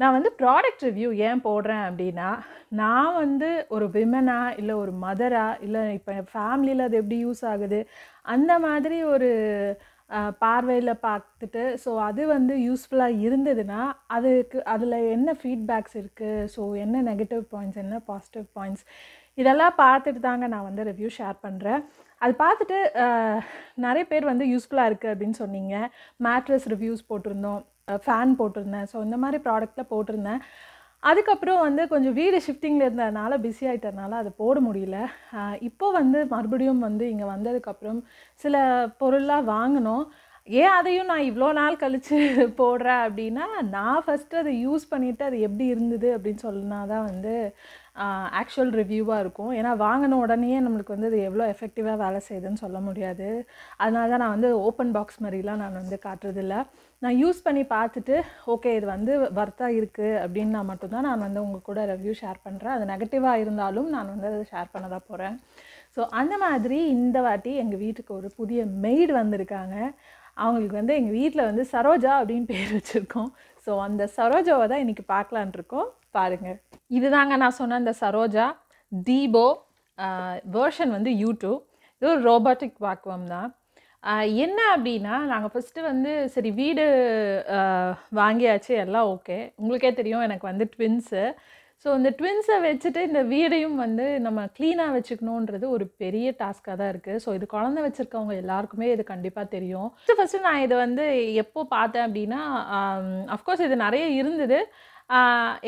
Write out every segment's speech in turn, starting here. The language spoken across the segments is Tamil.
நான் வந்து ப்ராடக்ட் ரிவ்யூ ஏன் போடுறேன் அப்படின்னா நான் வந்து ஒரு விமனாக இல்லை ஒரு மதராக இல்லை இப்போ ஃபேமிலியில் அது எப்படி யூஸ் ஆகுது அந்த மாதிரி ஒரு பார்வையில் பார்த்துட்டு ஸோ அது வந்து யூஸ்ஃபுல்லாக இருந்ததுன்னா அதுக்கு அதில் என்ன ஃபீட்பேக்ஸ் இருக்குது ஸோ என்ன நெகட்டிவ் பாயிண்ட்ஸ் என்ன பாசிட்டிவ் பாயிண்ட்ஸ் இதெல்லாம் பார்த்துட்டு தாங்க நான் வந்து ரிவ்யூ ஷேர் பண்ணுறேன் அது பார்த்துட்டு நிறைய பேர் வந்து யூஸ்ஃபுல்லாக இருக்குது அப்படின்னு சொன்னீங்க மேட்ரஸ் ரிவ்யூஸ் போட்டிருந்தோம் ஃபேன் போட்டிருந்தேன் ஸோ இந்த மாதிரி ப்ராடக்டில் போட்டிருந்தேன் அதுக்கப்புறம் வந்து கொஞ்சம் வீடு ஷிஃப்டிங்கில் இருந்ததுனால பிஸி ஆகிட்டதுனால அதை போட முடியல இப்போ வந்து மறுபடியும் வந்து இங்கே வந்ததுக்கப்புறம் சில பொருளாக வாங்கினோம் ஏன் அதையும் நான் இவ்வளோ நாள் கழித்து போடுறேன் அப்படின்னா நான் ஃபஸ்ட்டு அதை யூஸ் பண்ணிவிட்டு அது எப்படி இருந்தது அப்படின்னு சொன்னால் தான் வந்து ஆக்சுவல் ரிவ்யூவாக இருக்கும் ஏன்னா வாங்கின உடனேயே நம்மளுக்கு வந்து அது எவ்வளோ எஃபெக்டிவாக வேலை செய்யுதுன்னு சொல்ல முடியாது அதனால தான் நான் வந்து ஓப்பன் பாக்ஸ் மாதிரிலாம் நான் வந்து காட்டுறதில்ல நான் யூஸ் பண்ணி பார்த்துட்டு ஓகே இது வந்து வர்த்தாக இருக்குது அப்படின்னா மட்டும்தான் நான் வந்து உங்கள் கூட ரிவ்யூ ஷேர் பண்ணுறேன் அது நெகட்டிவாக இருந்தாலும் நான் வந்து அதை ஷேர் பண்ண தான் போகிறேன் ஸோ அந்த மாதிரி இந்த வாட்டி எங்கள் வீட்டுக்கு ஒரு புதிய மெய்டு வந்திருக்காங்க அவங்களுக்கு வந்து எங்கள் வீட்டில் வந்து சரோஜா அப்படின்னு பேர் வச்சுருக்கோம் ஸோ அந்த சரோஜாவை தான் இன்றைக்கி பார்க்கலான் இருக்கோம் பாருங்கள் இதுதாங்க நான் சொன்ன இந்த சரோஜா தீபோ வேர்ஷன் வந்து யூடியூப் இது ஒரு ரோபோட்டிக் வாக்குவம் தான் என்ன அப்படின்னா நாங்கள் ஃபஸ்ட்டு வந்து சரி வீடு வாங்கியாச்சு எல்லாம் ஓகே உங்களுக்கே தெரியும் எனக்கு வந்து ட்வின்ஸு ஸோ இந்த ட்வின்ஸை வச்சுட்டு இந்த வீடையும் வந்து நம்ம க்ளீனாக வச்சுக்கணுன்றது ஒரு பெரிய டாஸ்க்காக தான் இருக்குது ஸோ இது குழந்த வச்சுருக்கவங்க எல்லாருக்குமே இது கண்டிப்பாக தெரியும் ஃபஸ்ட்டு ஃபஸ்ட்டு நான் இதை வந்து எப்போ பார்த்தேன் அப்படின்னா அஃப்கோர்ஸ் இது நிறைய இருந்தது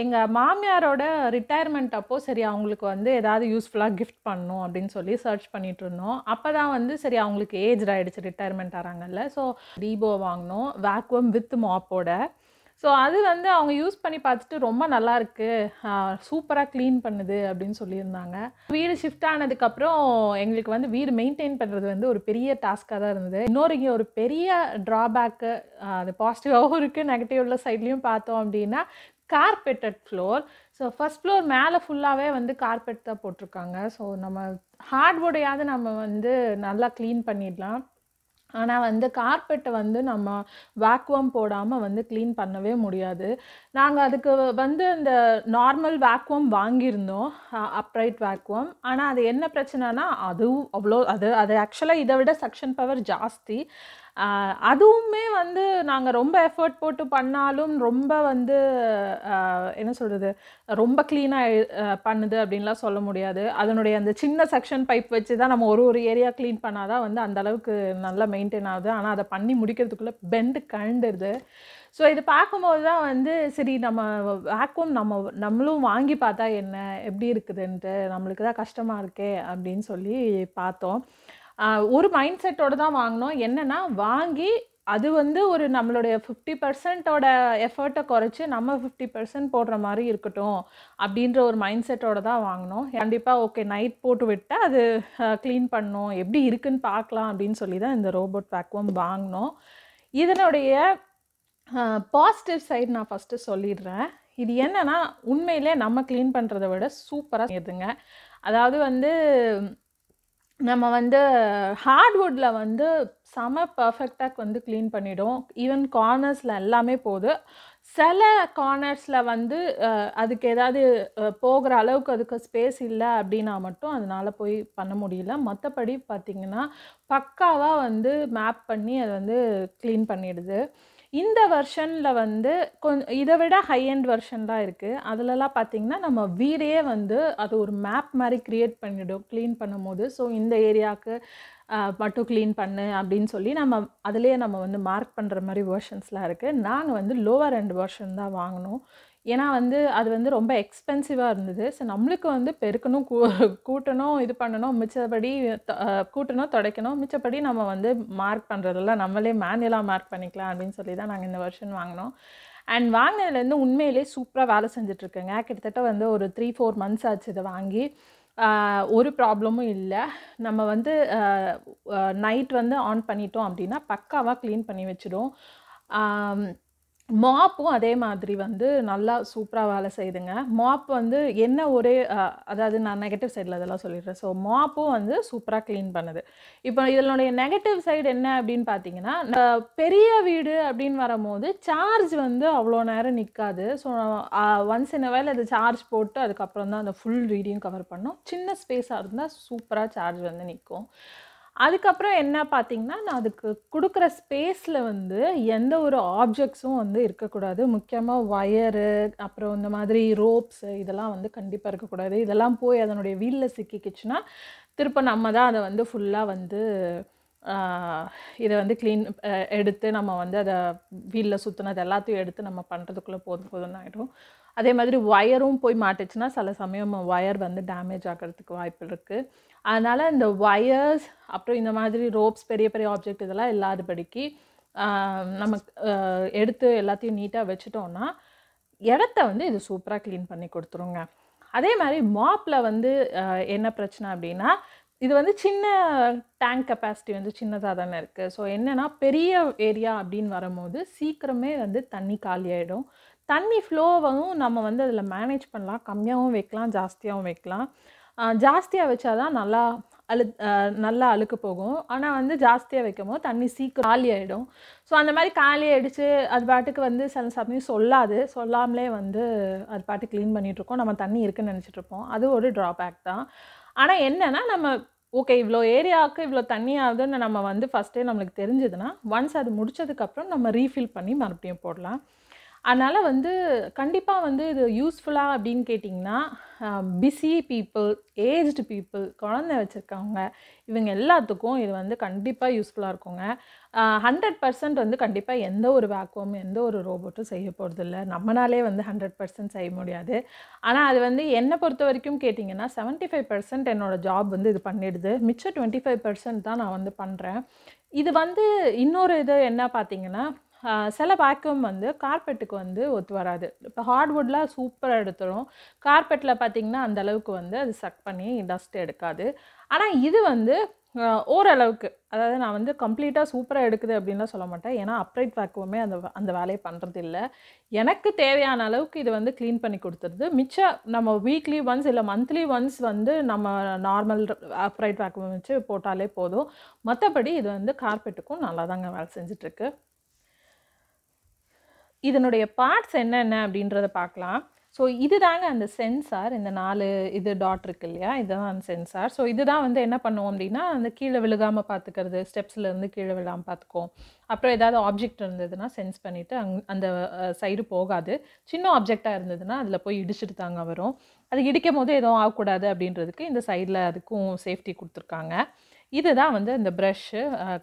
எங்கள் மாமியாரோட ரிட்டையர்மெண்ட் அப்போது சரி அவங்களுக்கு வந்து ஏதாவது யூஸ்ஃபுல்லாக கிஃப்ட் பண்ணணும் அப்படின்னு சொல்லி சர்ச் பண்ணிட்டு இருந்தோம் அப்போ தான் வந்து சரி அவங்களுக்கு ஏஜ் ஆகிடுச்சு ரிட்டையர்மெண்ட் ஆகிறாங்கல்ல ஸோ டீபோ வாங்கினோம் வேக்வம் வித் மாப்போட ஸோ அது வந்து அவங்க யூஸ் பண்ணி பார்த்துட்டு ரொம்ப நல்லா சூப்பராக க்ளீன் பண்ணுது அப்படின்னு சொல்லியிருந்தாங்க வீடு ஷிஃப்ட் ஆனதுக்கப்புறம் எங்களுக்கு வந்து வீடு மெயின்டைன் பண்ணுறது வந்து ஒரு பெரிய டாஸ்க்காக தான் இருந்தது இன்னொரு இங்கே ஒரு பெரிய ட்ராபேக்கு அது பாசிட்டிவாகவும் இருக்குது நெகட்டிவ் உள்ள சைட்லேயும் பார்த்தோம் அப்படின்னா carpeted floor so first floor மேலே ஃபுல்லாகவே வந்து கார்பெட் தான் போட்டிருக்காங்க ஸோ நம்ம ஹார்ட்போர்டையாவது நம்ம வந்து நல்லா க்ளீன் பண்ணிடலாம் ஆனால் வந்து கார்பெட்டை வந்து நம்ம வேக்குவம் போடாமல் வந்து க்ளீன் பண்ணவே முடியாது நாங்கள் அதுக்கு வந்து இந்த நார்மல் வேக்குவம் வாங்கியிருந்தோம் அப்ரைட் வேக்குவம் ஆனால் அது என்ன பிரச்சனைனா அதுவும் அவ்வளோ அது அது ஆக்சுவலாக இதை விட சக்ஷன் பவர் ஜாஸ்தி அதுவுமே வந்து நாங்கள் ரொம்ப எஃபர்ட் போட்டு பண்ணாலும் ரொம்ப வந்து என்ன சொல்கிறது ரொம்ப க்ளீனாக பண்ணுது அப்படின்லாம் சொல்ல முடியாது அதனுடைய அந்த சின்ன செக்ஷன் பைப் வச்சு தான் நம்ம ஒரு ஒரு ஏரியா க்ளீன் பண்ணாதான் வந்து அந்தளவுக்கு நல்லா மெயின்டைன் ஆகுது ஆனால் அதை பண்ணி முடிக்கிறதுக்குள்ளே பெண்டு கழுந்துடுது ஸோ இது பார்க்கும்போது தான் வந்து சரி நம்ம வேக்யூம் நம்ம நம்மளும் வாங்கி பார்த்தா என்ன எப்படி இருக்குதுன்ட்டு நம்மளுக்கு தான் கஷ்டமாக இருக்கே அப்படின்னு சொல்லி பார்த்தோம் ஒரு மைண்ட் செட்டோடு தான் வாங்கினோம் என்னென்னா வாங்கி அது வந்து ஒரு நம்மளுடைய ஃபிஃப்டி பர்சன்ட்டோட எஃபர்ட்டை குறைச்சி நம்ம ஃபிஃப்டி பர்சன்ட் போடுற மாதிரி இருக்கட்டும் அப்படின்ற ஒரு மைண்ட் செட்டோடு தான் வாங்கினோம் கண்டிப்பாக ஓகே நைட் போட்டு விட்டால் அது க்ளீன் பண்ணோம் எப்படி இருக்குன்னு பார்க்கலாம் அப்படின்னு சொல்லி தான் இந்த ரோபோட் வேக்யூம் வாங்கினோம் இதனுடைய பாசிட்டிவ் சைடு நான் ஃபஸ்ட்டு சொல்லிடுறேன் இது என்னென்னா உண்மையிலே நம்ம க்ளீன் பண்ணுறத விட சூப்பராக இருக்குதுங்க அதாவது வந்து நம்ம வந்து ஹார்ட்வுட்டில் வந்து செம பர்ஃபெக்டாக வந்து க்ளீன் பண்ணிவிடும் ஈவன் கார்னர்ஸில் எல்லாமே போகுது சில கார்னர்ஸில் வந்து அதுக்கு ஏதாவது போகிற அளவுக்கு அதுக்கு ஸ்பேஸ் இல்லை அப்படின்னா மட்டும் அதனால் போய் பண்ண முடியல மற்றபடி பார்த்திங்கன்னா பக்காவாக வந்து மேப் பண்ணி அதை வந்து க்ளீன் பண்ணிடுது இந்த வெர்ஷனில் வந்து கொஞ்சம் இதை விட ஹை அண்ட் வெர்ஷன்லாம் இருக்குது அதிலலாம் பார்த்திங்கன்னா நம்ம வீடே வந்து அது ஒரு மேப் மாதிரி க்ரியேட் பண்ணிவிடும் க்ளீன் பண்ணும்போது ஸோ இந்த ஏரியாவுக்கு மட்டும் க்ளீன் பண்ணு அப்படின்னு சொல்லி நம்ம அதிலே நம்ம வந்து மார்க் பண்ணுற மாதிரி வேர்ஷன்ஸ்லாம் இருக்குது நாங்கள் வந்து லோவர் அண்ட் வெர்ஷன் தான் வாங்கினோம் ஏன்னா வந்து அது வந்து ரொம்ப எக்ஸ்பென்சிவாக இருந்தது ஸோ நம்மளுக்கு வந்து பெருக்கணும் கூ கூட்டணும் இது பண்ணணும் மிச்சப்படி கூட்டணும் துடைக்கணும் மிச்சப்படி நம்ம வந்து மார்க் பண்ணுறதெல்லாம் நம்மளே மேனுவலாக மார்க் பண்ணிக்கலாம் அப்படின்னு சொல்லி தான் நாங்கள் இந்த வருஷன் வாங்கினோம் அண்ட் வாங்கினதுலேருந்து உண்மையிலே சூப்பராக வேலை செஞ்சிட்ருக்கேங்க கிட்டத்தட்ட வந்து ஒரு த்ரீ ஃபோர் மந்த்ஸ் ஆச்சு இதை வாங்கி ஒரு ப்ராப்ளமும் இல்லை நம்ம வந்து நைட் வந்து ஆன் பண்ணிட்டோம் அப்படின்னா பக்காவாக க்ளீன் பண்ணி வச்சிடும் மாப்பும் அதே மாதிரி வந்து நல்லா சூப்பராக வேலை செய்யுதுங்க மாப் வந்து என்ன ஒரே அதாவது நான் நெகட்டிவ் சைடில் அதெல்லாம் சொல்லிடுறேன் ஸோ மாப்பும் வந்து சூப்பராக க்ளீன் பண்ணுது இப்போ இதனுடைய நெகட்டிவ் சைடு என்ன அப்படின்னு பார்த்தீங்கன்னா பெரிய வீடு அப்படின்னு வரும்போது சார்ஜ் வந்து அவ்வளோ நேரம் நிற்காது ஸோ ஒன்ஸ் இன் வேலை அது சார்ஜ் போட்டு அதுக்கப்புறம் தான் அந்த ஃபுல் ரீடியும் கவர் பண்ணும் சின்ன ஸ்பேஸாக இருந்தால் சூப்பராக சார்ஜ் வந்து நிற்கும் அதுக்கப்புறம் என்ன பார்த்திங்கன்னா நான் அதுக்கு கொடுக்குற ஸ்பேஸில் வந்து எந்த ஒரு ஆப்ஜெக்ட்ஸும் வந்து இருக்கக்கூடாது முக்கியமாக ஒயரு அப்புறம் இந்த மாதிரி ரோப்ஸு இதெல்லாம் வந்து கண்டிப்பாக இருக்கக்கூடாது இதெல்லாம் போய் அதனுடைய வீலில் சிக்கிக்கிச்சுன்னா திருப்ப நம்ம தான் அதை வந்து ஃபுல்லாக வந்து இதை வந்து க்ளீன் எடுத்து நம்ம வந்து அதை வீலில் சுற்றினது எல்லாத்தையும் எடுத்து நம்ம பண்ணுறதுக்குள்ளே போதும் போதும்னு ஆகிடும் அதே மாதிரி ஒயரும் போய் மாட்டுச்சுன்னா சில சமயம் ஒயர் வந்து டேமேஜ் ஆகிறதுக்கு வாய்ப்பு இருக்குது அதனால் இந்த ஒயர்ஸ் அப்புறம் இந்த மாதிரி ரோப்ஸ் பெரிய பெரிய ஆப்ஜெக்ட் இதெல்லாம் இல்லாதபடிக்கு நமக்கு எடுத்து எல்லாத்தையும் நீட்டாக வச்சுட்டோன்னா இடத்த வந்து இது சூப்பராக க்ளீன் பண்ணி கொடுத்துருங்க அதே மாதிரி மாப்பில் வந்து என்ன பிரச்சனை அப்படின்னா இது வந்து சின்ன டேங்க் கெப்பாசிட்டி வந்து சின்னதாக தானே இருக்குது ஸோ என்னென்னா பெரிய ஏரியா அப்படின்னு வரும்போது சீக்கிரமே வந்து தண்ணி காலியாயிடும் தண்ணி ஃப்ளோவும் நம்ம வந்து அதில் மேனேஜ் பண்ணலாம் கம்மியாகவும் வைக்கலாம் ஜாஸ்தியாகவும் வைக்கலாம் ஜாஸ்தியாக வச்சா தான் நல்லா அழு நல்லா அழுக்கு போகும் ஆனால் வந்து ஜாஸ்தியாக வைக்கும் போது தண்ணி சீக்கிரம் காலி ஆகிடும் ஸோ அந்த மாதிரி காலி ஆகிடுச்சு அது பாட்டுக்கு வந்து சில சமயம் சொல்லாது சொல்லாமலே வந்து அது பாட்டு க்ளீன் பண்ணிகிட்ருக்கோம் நம்ம தண்ணி இருக்குன்னு நினச்சிட்ருப்போம் அது ஒரு ட்ராபேக் தான் ஆனால் என்னென்னா நம்ம ஓகே இவ்வளோ ஏரியாவுக்கு இவ்வளோ தண்ணி ஆகுதுன்னு நம்ம வந்து ஃபஸ்ட்டே நம்மளுக்கு தெரிஞ்சதுன்னா ஒன்ஸ் அது முடித்ததுக்கப்புறம் நம்ம ரீஃபில் பண்ணி மறுபடியும் போடலாம் அதனால் வந்து கண்டிப்பாக வந்து இது யூஸ்ஃபுல்லாக அப்படின்னு கேட்டிங்கன்னா பிஸி பீப்புள் ஏஜ்டு பீப்புள் குழந்தை வச்சுருக்கவங்க இவங்க எல்லாத்துக்கும் இது வந்து கண்டிப்பாக யூஸ்ஃபுல்லாக இருக்குங்க ஹண்ட்ரட் பர்சன்ட் வந்து கண்டிப்பாக எந்த ஒரு வேக்குவம் எந்த ஒரு ரோபோட்டும் செய்ய போகிறது இல்லை நம்மளாலே வந்து ஹண்ட்ரட் பர்சன்ட் செய்ய முடியாது ஆனால் அது வந்து என்னை பொறுத்த வரைக்கும் கேட்டிங்கன்னா செவன்ட்டி ஃபைவ் பர்சன்ட் என்னோடய ஜாப் வந்து இது பண்ணிடுது மிச்சம் டுவெண்ட்டி ஃபைவ் பர்சன்ட் தான் நான் வந்து பண்ணுறேன் இது வந்து இன்னொரு இது என்ன பார்த்திங்கன்னா சில வேக்யூம் வந்து கார்பெட்டுக்கு வந்து ஒத்து வராது இப்போ ஹார்ட்வுட்டில் சூப்பராக எடுத்துரும் கார்பெட்டில் பார்த்திங்கன்னா அந்தளவுக்கு வந்து அது சக் பண்ணி டஸ்ட் எடுக்காது ஆனால் இது வந்து ஓரளவுக்கு அதாவது நான் வந்து கம்ப்ளீட்டாக சூப்பராக எடுக்குது அப்படின்லாம் சொல்ல மாட்டேன் ஏன்னா அப்ரைட் வேக்குவமே அந்த அந்த வேலையை பண்ணுறதில்ல எனக்கு தேவையான அளவுக்கு இது வந்து க்ளீன் பண்ணி கொடுத்துருது மிச்சம் நம்ம வீக்லி ஒன்ஸ் இல்லை மந்த்லி ஒன்ஸ் வந்து நம்ம நார்மல் அப்ரைட் வேக்குவம் வச்சு போட்டாலே போதும் மற்றபடி இது வந்து கார்பெட்டுக்கும் நல்லா தாங்க வேலை செஞ்சிட்ருக்கு இதனுடைய பார்ட்ஸ் என்னென்ன அப்படின்றத பார்க்கலாம் ஸோ இது தாங்க அந்த சென்சார் இந்த நாலு இது டாட் இருக்கு இல்லையா இதுதான் அந்த சென்சார் ஸோ இதுதான் வந்து என்ன பண்ணுவோம் அப்படின்னா அந்த கீழே விழுகாமல் பார்த்துக்கிறது ஸ்டெப்ஸ்லேருந்து கீழே விழாமல் பார்த்துக்கோம் அப்புறம் ஏதாவது ஆப்ஜெக்ட் இருந்ததுன்னா சென்ஸ் பண்ணிவிட்டு அங் அந்த சைடு போகாது சின்ன ஆப்ஜெக்டாக இருந்ததுன்னா அதில் போய் இடிச்சிட்டு தாங்க வரும் அது இடிக்கும் போது எதுவும் ஆகக்கூடாது அப்படின்றதுக்கு இந்த சைடில் அதுக்கும் சேஃப்டி கொடுத்துருக்காங்க இதுதான் வந்து இந்த ப்ரஷ்ஷு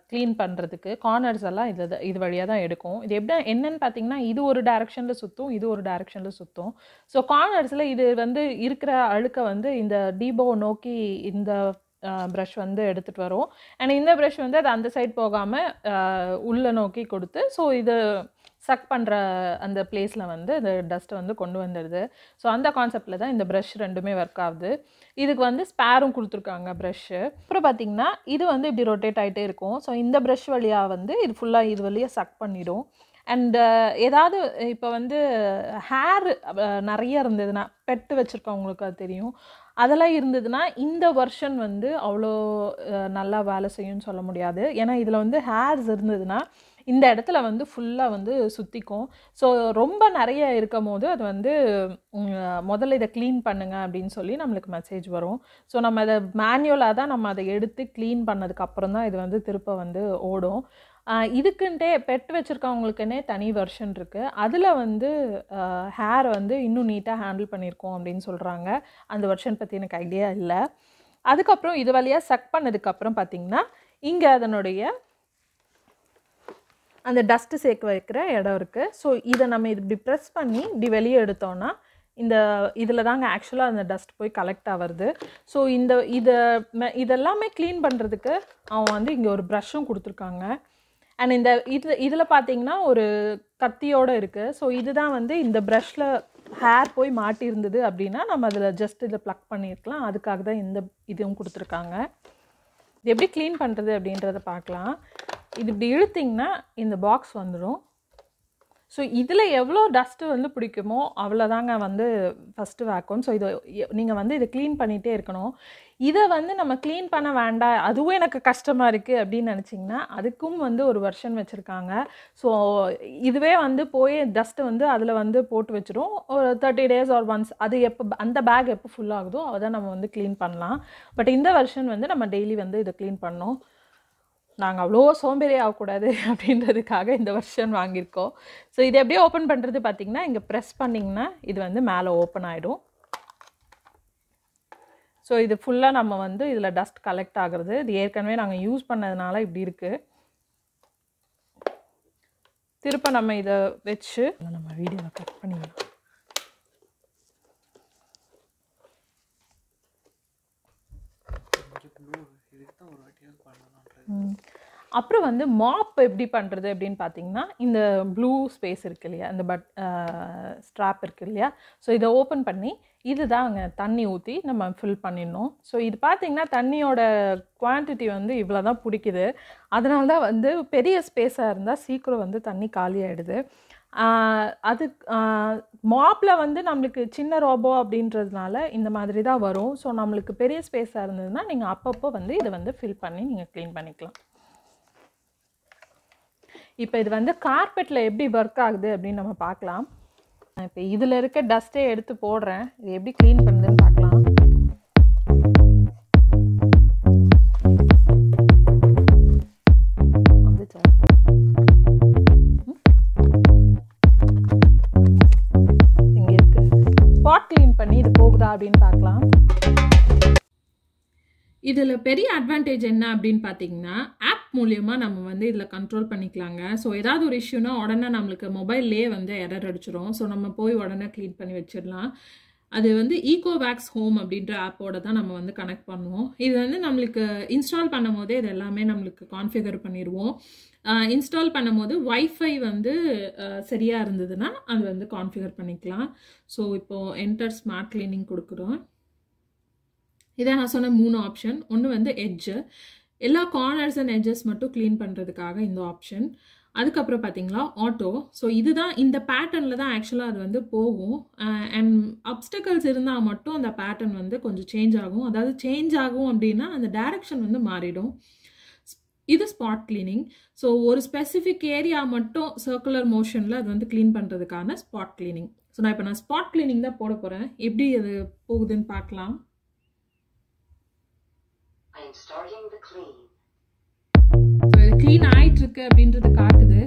க்ளீன் பண்ணுறதுக்கு கார்னர்ஸ் எல்லாம் இது இது வழியாக தான் எடுக்கும் இது எப்படி என்னென்னு பார்த்தீங்கன்னா இது ஒரு டேரெக்ஷனில் சுற்றும் இது ஒரு டேரெக்ஷனில் சுற்றும் ஸோ கார்னர்ஸில் இது வந்து இருக்கிற அழுக்கை வந்து இந்த டீபோ நோக்கி இந்த ப்ரஷ் வந்து எடுத்துகிட்டு வரும் அண்ட் இந்த ப்ரஷ் வந்து அது அந்த சைட் போகாமல் உள்ளே நோக்கி கொடுத்து ஸோ இது சக் பண்ணுற அந்த பிளேஸில் வந்து அந்த டஸ்ட்டை வந்து கொண்டு வந்துடுது ஸோ அந்த கான்செப்டில் தான் இந்த ப்ரஷ் ரெண்டுமே ஒர்க் ஆகுது இதுக்கு வந்து ஸ்பேரும் கொடுத்துருக்காங்க ப்ரஷ்ஷு அப்புறம் பார்த்திங்கன்னா இது வந்து இப்படி ரொட்டேட் ஆகிட்டே இருக்கும் ஸோ இந்த ப்ரஷ் வழியாக வந்து இது ஃபுல்லாக இது வழியாக சக் பண்ணிடும் அண்டு ஏதாவது இப்போ வந்து ஹேர் நிறைய இருந்ததுன்னா பெட்டு வச்சுருக்கவங்களுக்கு அது தெரியும் அதெல்லாம் இருந்ததுன்னா இந்த வெர்ஷன் வந்து அவ்வளோ நல்லா வேலை செய்யும்னு சொல்ல முடியாது ஏன்னா இதில் வந்து ஹேர்ஸ் இருந்ததுன்னா இந்த இடத்துல வந்து ஃபுல்லாக வந்து சுற்றிக்கும் ஸோ ரொம்ப நிறைய இருக்கும் போது அது வந்து முதல்ல இதை க்ளீன் பண்ணுங்கள் அப்படின்னு சொல்லி நம்மளுக்கு மெசேஜ் வரும் ஸோ நம்ம அதை மேனுவலாக தான் நம்ம அதை எடுத்து க்ளீன் பண்ணதுக்கப்புறம் தான் இது வந்து திருப்ப வந்து ஓடும் இதுக்குன்ட்டே பெட் வச்சுருக்கவங்களுக்குன்னே தனி வெர்ஷன் இருக்குது அதில் வந்து ஹேர் வந்து இன்னும் நீட்டாக ஹேண்டில் பண்ணியிருக்கோம் அப்படின்னு சொல்கிறாங்க அந்த வெர்ஷன் பற்றி எனக்கு ஐடியா இல்லை அதுக்கப்புறம் இது வழியாக சக் பண்ணதுக்கப்புறம் பார்த்திங்கன்னா இங்கே அதனுடைய அந்த டஸ்ட்டு சேர்க்க வைக்கிற இடம் இருக்குது ஸோ இதை நம்ம இப்படி ப்ரெஸ் பண்ணி இப்படி வெளியே எடுத்தோன்னா இந்த இதில் தாங்க ஆக்சுவலாக அந்த டஸ்ட் போய் கலெக்ட் ஆகிறது ஸோ இந்த இதை இதெல்லாமே க்ளீன் பண்ணுறதுக்கு அவன் வந்து இங்கே ஒரு ப்ரஷ்ஷும் கொடுத்துருக்காங்க அண்ட் இந்த இது இதில் பார்த்தீங்கன்னா ஒரு கத்தியோடு இருக்குது ஸோ இதுதான் வந்து இந்த ப்ரஷில் ஹேர் போய் மாட்டியிருந்தது அப்படின்னா நம்ம அதில் ஜஸ்ட் இதை ப்ளக் பண்ணியிருக்கலாம் அதுக்காக தான் இந்த இதுவும் கொடுத்துருக்காங்க இது எப்படி க்ளீன் பண்ணுறது அப்படின்றத பார்க்கலாம் இது இப்படி இழுத்திங்கன்னா இந்த பாக்ஸ் வந்துடும் ஸோ இதில் எவ்வளோ டஸ்ட்டு வந்து பிடிக்குமோ அவ்வளோதாங்க வந்து ஃபஸ்ட்டு வேக்கும் ஸோ இதை நீங்கள் வந்து இதை க்ளீன் பண்ணிகிட்டே இருக்கணும் இதை வந்து நம்ம க்ளீன் பண்ண வேண்டாம் அதுவும் எனக்கு கஷ்டமாக இருக்குது அப்படின்னு நினச்சிங்கன்னா அதுக்கும் வந்து ஒரு வெர்ஷன் வச்சுருக்காங்க ஸோ இதுவே வந்து போய் டஸ்ட்டு வந்து அதில் வந்து போட்டு வச்சிடும் ஒரு தேர்ட்டி டேஸ் ஆர் ஒன்ஸ் அது எப்போ அந்த பேக் எப்போ ஃபுல்லாகுதோ அதை நம்ம வந்து க்ளீன் பண்ணலாம் பட் இந்த வெர்ஷன் வந்து நம்ம டெய்லி வந்து இதை க்ளீன் பண்ணோம் நாங்கள் அவ்வளோ சோம்பேறி ஆகக்கூடாது அப்படின்றதுக்காக இந்த வருஷன் வாங்கியிருக்கோம் ஸோ இது எப்படியே ஓப்பன் பண்ணுறது பார்த்திங்கன்னா இங்கே ப்ரெஸ் பண்ணிங்கன்னா இது வந்து மேலே ஓப்பன் ஆகிடும் ஸோ இது ஃபுல்லாக நம்ம வந்து இதில் டஸ்ட் கலெக்ட் ஆகிறது இது ஏற்கனவே நாங்கள் யூஸ் பண்ணதுனால இப்படி இருக்குது திருப்ப நம்ம இதை வச்சு நம்ம வீடியோவை கட் பண்ணிடலாம் அப்புறம் வந்து மாப் எப்படி பண்ணுறது அப்படின்னு பார்த்தீங்கன்னா இந்த ப்ளூ ஸ்பேஸ் இருக்குது இல்லையா இந்த பட் ஸ்ட்ராப் இருக்குது இல்லையா ஸோ இதை ஓப்பன் பண்ணி இது அங்கே தண்ணி ஊற்றி நம்ம ஃபில் பண்ணிடணும் ஸோ இது பார்த்திங்கன்னா தண்ணியோட குவான்டிட்டி வந்து இவ்வளோ தான் பிடிக்குது அதனால தான் வந்து பெரிய ஸ்பேஸாக இருந்தால் சீக்கிரம் வந்து தண்ணி காலியாகிடுது அது மாப்பில் வந்து நம்மளுக்கு சின்ன ரோபோ அப்படின்றதுனால இந்த மாதிரி தான் வரும் ஸோ நம்மளுக்கு பெரிய ஸ்பேஸாக இருந்ததுன்னா நீங்கள் அப்பப்போ வந்து இதை வந்து ஃபில் பண்ணி நீங்கள் க்ளீன் பண்ணிக்கலாம் இப்போ இது வந்து கார்பெட்டில் எப்படி ஒர்க் ஆகுது அப்படின்னு நம்ம பார்க்கலாம் இப்போ இதில் இருக்க டஸ்ட்டே எடுத்து போடுறேன் இது எப்படி க்ளீன் பண்ணுதுன்னு பார்க்கலாம் பண்ணி இது போகுதா அப்படின்னு பார்க்கலாம் இதில் பெரிய அட்வான்டேஜ் என்ன அப்படின்னு பார்த்தீங்கன்னா ஆப் மூலியமாக நம்ம வந்து இதில் கண்ட்ரோல் பண்ணிக்கலாங்க ஸோ ஏதாவது ஒரு இஷ்யூனா உடனே நம்மளுக்கு மொபைல்லே வந்து எரர் அடிச்சிடும் ஸோ நம்ம போய் உடனே க்ளீன் பண்ணி வச்சிடலாம் அது வந்து ஈகோவேக்ஸ் ஹோம் அப்படின்ற ஆப்போட தான் நம்ம வந்து கனெக்ட் பண்ணுவோம் இது வந்து நம்மளுக்கு இன்ஸ்டால் பண்ணும் போதே இது எல்லாமே நம்மளுக்கு கான்ஃபிகர் பண்ணிடுவோம் இன்ஸ்டால் பண்ணும்போது ஒய்ஃபை வந்து சரியாக இருந்ததுன்னா அது வந்து கான்ஃபிகர் பண்ணிக்கலாம் ஸோ இப்போது என்டர் ஸ்மார்ட் கிளீனிங் கொடுக்குறோம் இதான் நான் சொன்ன மூணு ஆப்ஷன் ஒன்று வந்து எட்ஜு எல்லா கார்னர்ஸ் அண்ட் எட்ஜஸ் மட்டும் க்ளீன் பண்ணுறதுக்காக இந்த ஆப்ஷன் அதுக்கப்புறம் பார்த்தீங்களா ஆட்டோ ஸோ இதுதான் இந்த பேட்டர்னில் தான் ஆக்சுவலாக அது வந்து போகும் அண்ட் அப்டக்கல்ஸ் இருந்தால் மட்டும் அந்த பேட்டர்ன் வந்து கொஞ்சம் சேஞ்ச் ஆகும் அதாவது சேஞ்ச் ஆகும் அப்படின்னா அந்த டைரக்ஷன் வந்து மாறிடும் இது ஸ்பாட் கிளீனிங் ஸோ ஒரு ஸ்பெசிஃபிக் ஏரியா மட்டும் சர்க்குலர் மோஷனில் அது வந்து க்ளீன் பண்ணுறதுக்கான ஸ்பாட் கிளீனிங் ஸோ நான் இப்போ நான் ஸ்பாட் கிளீனிங் தான் போட போகிறேன் எப்படி அது போகுதுன்னு பார்க்கலாம் ஸோ இது க்ளீன் இருக்கு அப்படின்றது காட்டுது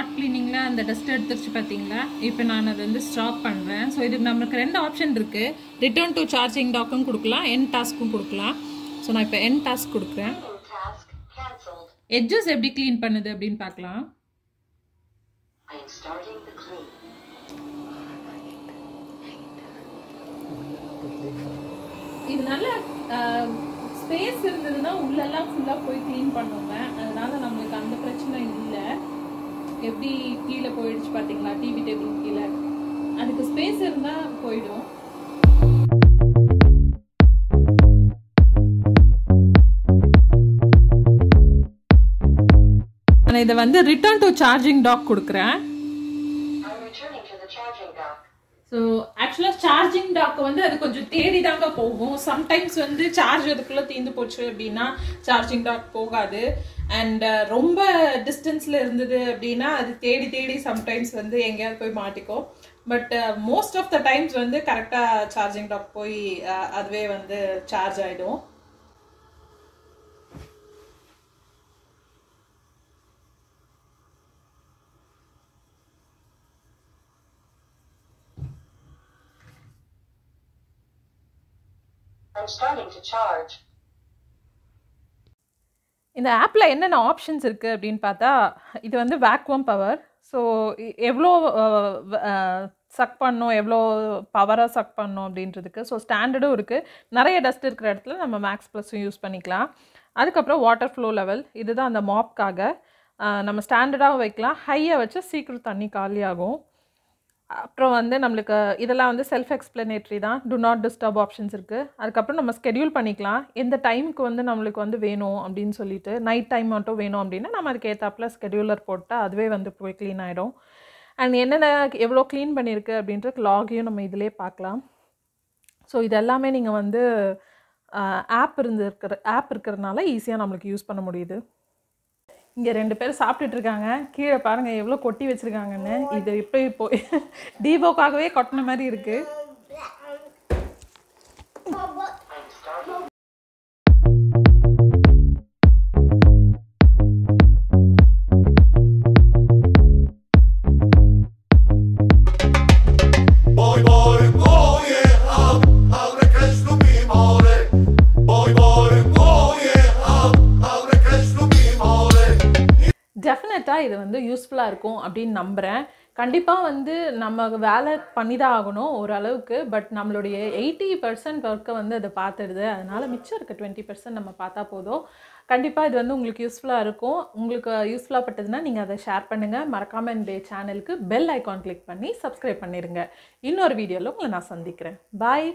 ஸ்பாட் க்ளீனிங்கில் அந்த டஸ்ட் எடுத்துருச்சு பார்த்தீங்களா இப்போ நான் அதை வந்து ஸ்டாப் பண்ணுறேன் ஸோ இது நம்மளுக்கு ரெண்டு ஆப்ஷன் இருக்குது ரிட்டர்ன் டு சார்ஜிங் டாக்கும் கொடுக்கலாம் என் டாஸ்க்கும் கொடுக்கலாம் ஸோ நான் இப்போ என் டாஸ்க் கொடுக்குறேன் எட்ஜஸ் எப்படி க்ளீன் பண்ணுது அப்படின்னு பார்க்கலாம் இது ஸ்பேஸ் இருந்ததுன்னா உள்ளெல்லாம் ஃபுல்லாக போய் க்ளீன் பண்ணுவேன் அதனால நம்மளுக்கு அந்த பிரச்சனை இல்லை எப்படி கீழே போயிடுச்சு பார்த்தீங்களா டிவி டேபிள் கீழே அதுக்கு ஸ்பேஸ் இருந்தால் போயிடும் நான் இதை வந்து ரிட்டர்ன் டு சார்ஜிங் டாக் கொடுக்குறேன் ஸோ ஆக்சுவலாக சார்ஜிங் டாக் வந்து அது கொஞ்சம் தேடி தாங்க போகும் சம்டைம்ஸ் வந்து சார்ஜ் அதுக்குள்ளே தீர்ந்து போச்சு அப்படின்னா சார்ஜிங் டாக் போகாது அண்ட் uh, ரொம்ப டிஸ்டன்ஸில் இருந்தது அப்படின்னா அது தேடி தேடி சம்டைம்ஸ் வந்து எங்கேயாவது போய் மாட்டிக்கும் but most of the times வந்து கரெக்டாக சார்ஜிங் டாக் போய் அதுவே வந்து சார்ஜ் ஆகிடும் I'm starting to charge. இந்த ஆப்பில் என்னென்ன ஆப்ஷன்ஸ் இருக்குது அப்படின்னு பார்த்தா இது வந்து வேக்வம் பவர் ஸோ எவ்வளோ சக் பண்ணோம் எவ்வளோ பவராக சக் பண்ணோம் அப்படின்றதுக்கு ஸோ ஸ்டாண்டர்டும் இருக்குது நிறைய டஸ்ட் இருக்கிற இடத்துல நம்ம மேக்ஸ் ப்ளஸ்ஸும் யூஸ் பண்ணிக்கலாம் அதுக்கப்புறம் வாட்டர் ஃப்ளோ லெவல் இதுதான் அந்த மாப்காக நம்ம ஸ்டாண்டர்டாகவும் வைக்கலாம் ஹையாக வச்சு சீக்கிரம் தண்ணி காலியாகும் அப்புறம் வந்து நம்மளுக்கு இதெல்லாம் வந்து செல்ஃப் எக்ஸ்ப்ளனேட்ரி தான் டு நாட் டிஸ்டர்ப் ஆப்ஷன்ஸ் இருக்குது அதுக்கப்புறம் நம்ம ஸ்கெடியூல் பண்ணிக்கலாம் எந்த டைமுக்கு வந்து நம்மளுக்கு வந்து வேணும் அப்படின்னு சொல்லிட்டு நைட் டைம் மட்டும் வேணும் அப்படின்னா நம்ம அதுக்கு ஏற்றாப்புல ஸ்கெடியூலர் போட்டால் அதுவே வந்து போய் க்ளீன் ஆகிடும் அண்ட் என்னென்ன எவ்வளோ க்ளீன் பண்ணியிருக்கு அப்படின்ற லாகையும் நம்ம இதிலே பார்க்கலாம் ஸோ இதெல்லாமே நீங்கள் வந்து ஆப் இருந்திருக்கிற ஆப் இருக்கிறதுனால ஈஸியாக நம்மளுக்கு யூஸ் பண்ண முடியுது இங்கே ரெண்டு பேரும் சாப்பிட்டுட்டு இருக்காங்க கீழே பாருங்கள் எவ்வளோ கொட்டி வச்சுருக்காங்கன்னு இது இப்போ இப்போ டீபோக்காகவே கொட்டின மாதிரி இருக்குது யூஸ்ஃபுல்லாக இருக்கும் அப்படின்னு நம்புகிறேன் கண்டிப்பாக வந்து நம்ம வேலை பண்ணி தான் ஆகணும் ஓரளவுக்கு பட் நம்மளுடைய எயிட்டி பர்சன்ட் ஒர்க்கை வந்து அதை பார்த்துடுது அதனால் மிச்சம் இருக்க டுவெண்ட்டி பர்சன்ட் நம்ம பார்த்தா போதும் கண்டிப்பாக இது வந்து உங்களுக்கு யூஸ்ஃபுல்லாக இருக்கும் உங்களுக்கு யூஸ்ஃபுல்லாக பட்டதுன்னா நீங்கள் அதை ஷேர் பண்ணுங்கள் மறக்காமல் என்னுடைய சேனலுக்கு பெல் ஐக்கான் கிளிக் பண்ணி சப்ஸ்கிரைப் பண்ணிடுங்க இன்னொரு வீடியோவில் உங்களை நான் சந்திக்கிறேன் பாய்